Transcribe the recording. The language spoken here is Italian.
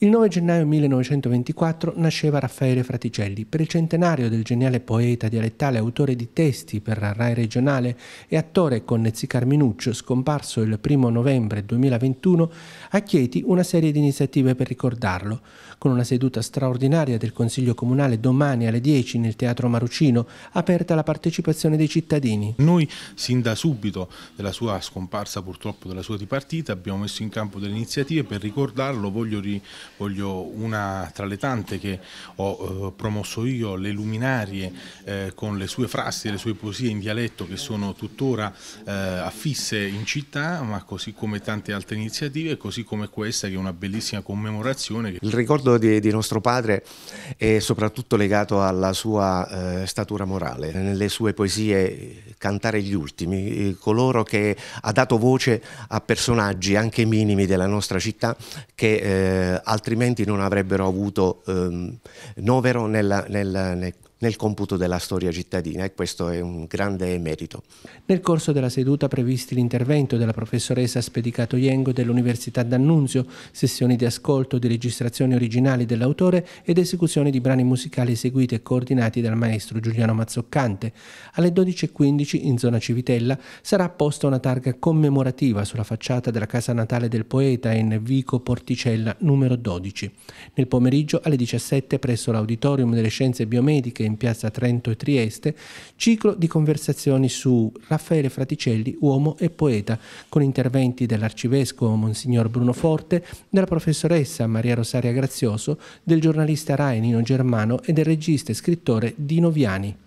Il 9 gennaio 1924 nasceva Raffaele Fraticelli. Per il centenario del geniale poeta dialettale, autore di testi per la RAI regionale e attore con Nezicar Carminuccio, scomparso il 1 novembre 2021, a Chieti una serie di iniziative per ricordarlo. Con una seduta straordinaria del Consiglio Comunale domani alle 10 nel Teatro Marucino, aperta alla partecipazione dei cittadini. Noi, sin da subito della sua scomparsa, purtroppo della sua dipartita, abbiamo messo in campo delle iniziative per ricordarlo. Voglio ri voglio una tra le tante che ho eh, promosso io, le luminarie eh, con le sue frasi, le sue poesie in dialetto che sono tuttora eh, affisse in città, ma così come tante altre iniziative, così come questa che è una bellissima commemorazione. Il ricordo di, di nostro padre è soprattutto legato alla sua eh, statura morale, nelle sue poesie cantare gli ultimi, eh, coloro che ha dato voce a personaggi anche minimi della nostra città che eh, altrimenti non avrebbero avuto eh, novero nella, nella, nel, nel computo della storia cittadina e questo è un grande merito. Nel corso della seduta previsti l'intervento della professoressa Spedicato Iengo dell'Università d'Annunzio, sessioni di ascolto di registrazioni originali dell'autore ed esecuzioni di brani musicali eseguiti e coordinati dal maestro Giuliano Mazzoccante. Alle 12.15 in zona Civitella sarà apposta una targa commemorativa sulla facciata della casa natale del poeta in Vico Porticella numero 12. Nel pomeriggio alle 17 presso l'Auditorium delle Scienze Biomediche in piazza Trento e Trieste, ciclo di conversazioni su Raffaele Fraticelli, uomo e poeta, con interventi dell'arcivescovo Monsignor Bruno Forte, della professoressa Maria Rosaria Grazioso, del giornalista Rai Nino Germano e del regista e scrittore Dino Viani.